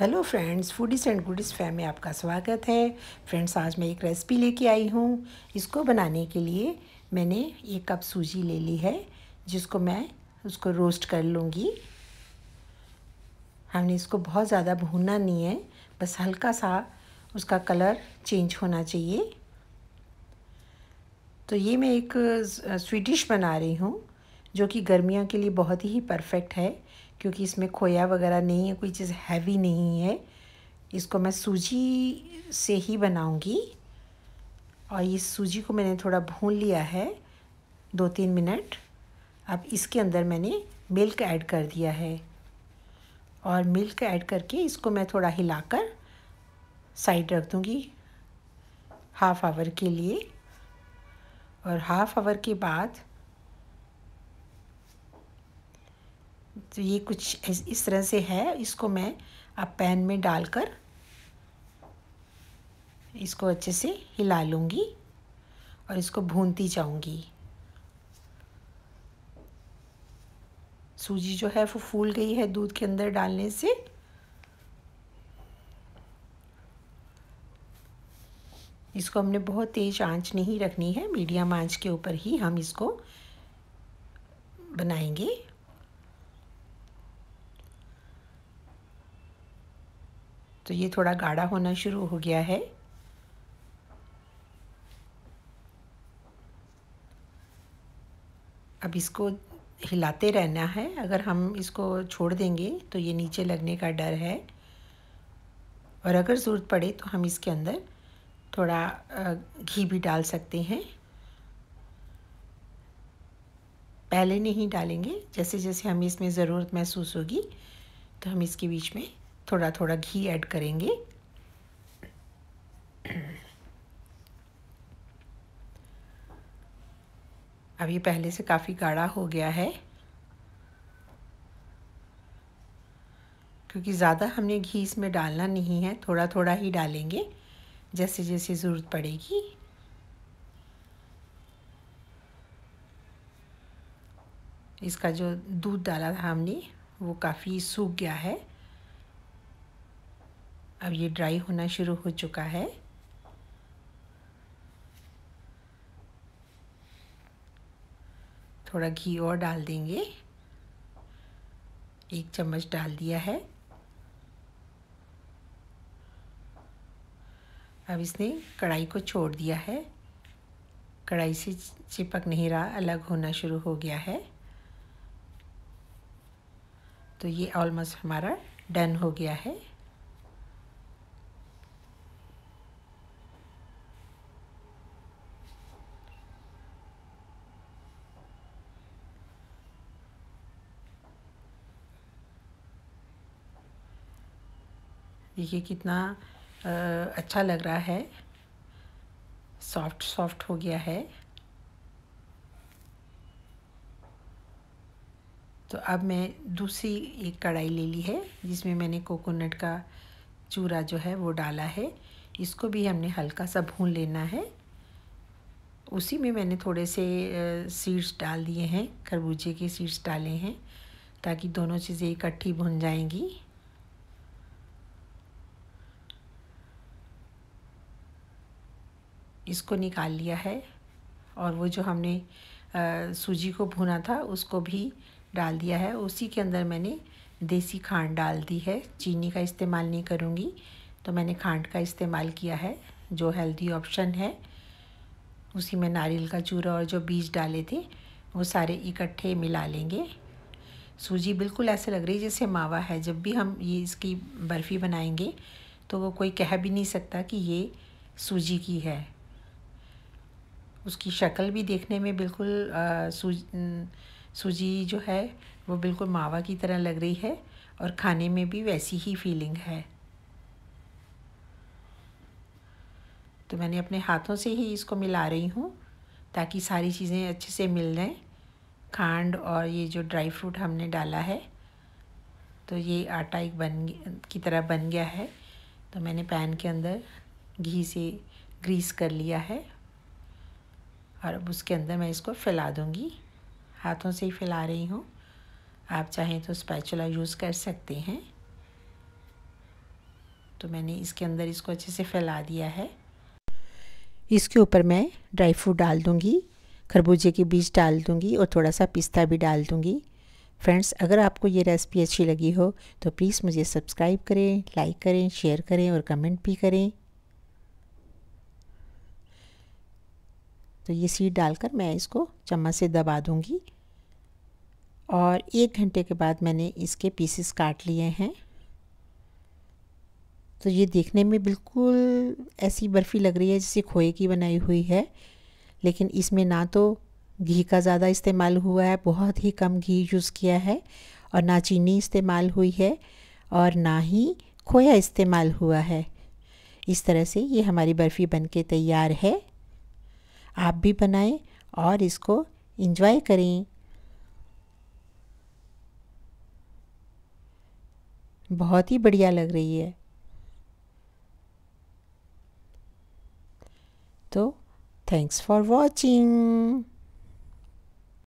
hello friends foodies and goodies fam में आपका स्वागत है फ्रेंड्स आज मैं एक रेसिपी लेके आई हूँ इसको बनाने के लिए मैंने एक कप सूजी ले ली है जिसको मैं उसको रोस्ट कर लूँगी हमने इसको बहुत ज़्यादा भूनना नहीं है बस हल्का सा उसका कलर चेंज होना चाहिए तो ये मैं एक स्वीट डिश बना रही हूँ जो कि गर्मियों के लिए बहुत ही परफेक्ट है क्योंकि इसमें खोया वगैरह नहीं है कोई चीज़ हैवी नहीं है इसको मैं सूजी से ही बनाऊंगी और इस सूजी को मैंने थोड़ा भून लिया है दो तीन मिनट अब इसके अंदर मैंने मिल्क ऐड कर दिया है और मिल्क ऐड करके इसको मैं थोड़ा हिलाकर साइड रख दूँगी हाफ़ आवर के लिए और हाफ़ आवर के बाद तो ये कुछ इस तरह से है इसको मैं अब पैन में डालकर इसको अच्छे से हिला लूँगी और इसको भूनती जाऊँगी सूजी जो है वो फूल गई है दूध के अंदर डालने से इसको हमने बहुत तेज़ आंच नहीं रखनी है मीडियम आंच के ऊपर ही हम इसको बनाएंगे तो ये थोड़ा गाढ़ा होना शुरू हो गया है अब इसको हिलाते रहना है अगर हम इसको छोड़ देंगे तो ये नीचे लगने का डर है और अगर ज़रूरत पड़े तो हम इसके अंदर थोड़ा घी भी डाल सकते हैं पहले नहीं डालेंगे जैसे जैसे हमें इसमें ज़रूरत महसूस होगी तो हम इसके बीच में थोड़ा थोड़ा घी ऐड करेंगे अब ये पहले से काफ़ी गाढ़ा हो गया है क्योंकि ज़्यादा हमने घी इसमें डालना नहीं है थोड़ा थोड़ा ही डालेंगे जैसे जैसे ज़रूरत पड़ेगी इसका जो दूध डाला था हमने वो काफ़ी सूख गया है अब ये ड्राई होना शुरू हो चुका है थोड़ा घी और डाल देंगे एक चम्मच डाल दिया है अब इसने कढ़ाई को छोड़ दिया है कढ़ाई से चिपक नहीं रहा अलग होना शुरू हो गया है तो ये ऑलमोस्ट हमारा डन हो गया है देखिए कितना अच्छा लग रहा है सॉफ्ट सॉफ्ट हो गया है तो अब मैं दूसरी एक कढ़ाई ले ली है जिसमें मैंने कोकोनट का चूरा जो है वो डाला है इसको भी हमने हल्का सा भून लेना है उसी में मैंने थोड़े से सीड्स डाल दिए हैं खरबूजे के सीड्स डाले हैं ताकि दोनों चीज़ें इकट्ठी भुन जाएंगी इसको निकाल लिया है और वो जो हमने सूजी को भुना था उसको भी डाल दिया है उसी के अंदर मैंने देसी खांड डाल दी है चीनी का इस्तेमाल नहीं करूँगी तो मैंने खांड का इस्तेमाल किया है जो हेल्दी ऑप्शन है उसी में नारियल का चूरा और जो बीज डाले थे वो सारे इकट्ठे मिला लेंगे सूजी बिल्कुल ऐसे लग रही है जैसे मावा है जब भी हम ये इसकी बर्फ़ी बनाएंगे तो वो कोई कह भी नहीं सकता कि ये सूजी की है उसकी शक्ल भी देखने में बिल्कुल सूजी सूजी जो है वो बिल्कुल मावा की तरह लग रही है और खाने में भी वैसी ही फीलिंग है तो मैंने अपने हाथों से ही इसको मिला रही हूँ ताकि सारी चीज़ें अच्छे से मिल जाएँ खांड और ये जो ड्राई फ्रूट हमने डाला है तो ये आटा एक बन की तरह बन गया है तो मैंने पैन के अंदर घी से ग्रीस कर लिया है और अब उसके अंदर मैं इसको फैला दूँगी हाथों से ही फैला रही हूँ आप चाहें तो स्पैचुला यूज़ कर सकते हैं तो मैंने इसके अंदर इसको अच्छे से फैला दिया है इसके ऊपर मैं ड्राई फ्रूट डाल दूँगी खरबूजे के बीज डाल दूँगी और थोड़ा सा पिस्ता भी डाल दूँगी फ्रेंड्स अगर आपको ये रेसिपी अच्छी लगी हो तो प्लीज़ मुझे सब्सक्राइब करें लाइक करें शेयर करें और कमेंट भी करें तो ये सीड डालकर मैं इसको चम्मच से दबा दूँगी और एक घंटे के बाद मैंने इसके पीसेस काट लिए हैं तो ये देखने में बिल्कुल ऐसी बर्फ़ी लग रही है जैसे खोए की बनाई हुई है लेकिन इसमें ना तो घी का ज़्यादा इस्तेमाल हुआ है बहुत ही कम घी यूज़ किया है और ना चीनी इस्तेमाल हुई है और ना ही खोया इस्तेमाल हुआ है इस तरह से ये हमारी बर्फ़ी बनके तैयार है आप भी बनाएं और इसको इंजॉय करें बहुत ही बढ़िया लग रही है तो थैंक्स फॉर वॉचिंग